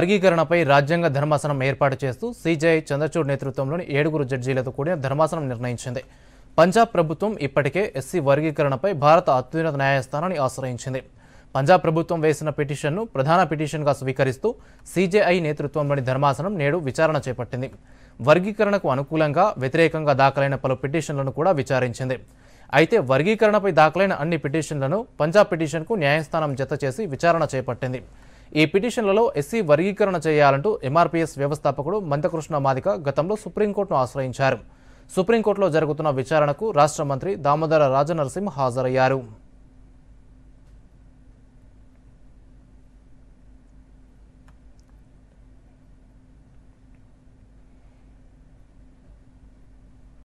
వర్గీకరణపై రాజ్యాంగ ధర్మాసనం ఏర్పాటు చేస్తూ సిజే చంద్రచూడ్ నేతృత్వంలోని ఏడుగురు జడ్జీలతో కూడిన ధర్మాసనం నిర్ణయించింది పంజాబ్ ప్రభుత్వం ఇప్పటికే ఎస్సీ వర్గీకరణపై భారత అత్యున్నత న్యాయస్థానాన్ని ఆశ్రయించింది పంజాబ్ ప్రభుత్వం వేసిన పిటిషన్ను ప్రధాన పిటిషన్గా స్వీకరిస్తూ సీజేఐ నేతృత్వంలోని ధర్మాసనం నేడు విచారణ చేపట్టింది వర్గీకరణకు అనుకూలంగా వ్యతిరేకంగా దాఖలైన పలు పిటిషన్లను కూడా విచారించింది అయితే వర్గీకరణపై దాఖలైన అన్ని పిటిషన్లను పంజాబ్ పిటిషన్కు న్యాయస్థానం జత చేసి విచారణ చేపట్టింది ఈ పిటిషన్లలో ఎస్సీ వర్గీకరణ చేయాలంటూ ఎంఆర్పీఎస్ వ్యవస్థాపకుడు మందకృష్ణ మాదిక గతంలో సుప్రీంకోర్టును ఆశ్రయించారు సుప్రీంకోర్టులో జరుగుతున్న విచారణకు రాష్ట్ర మంత్రి దామోదర రాజనరసింహ హాజరయ్యారు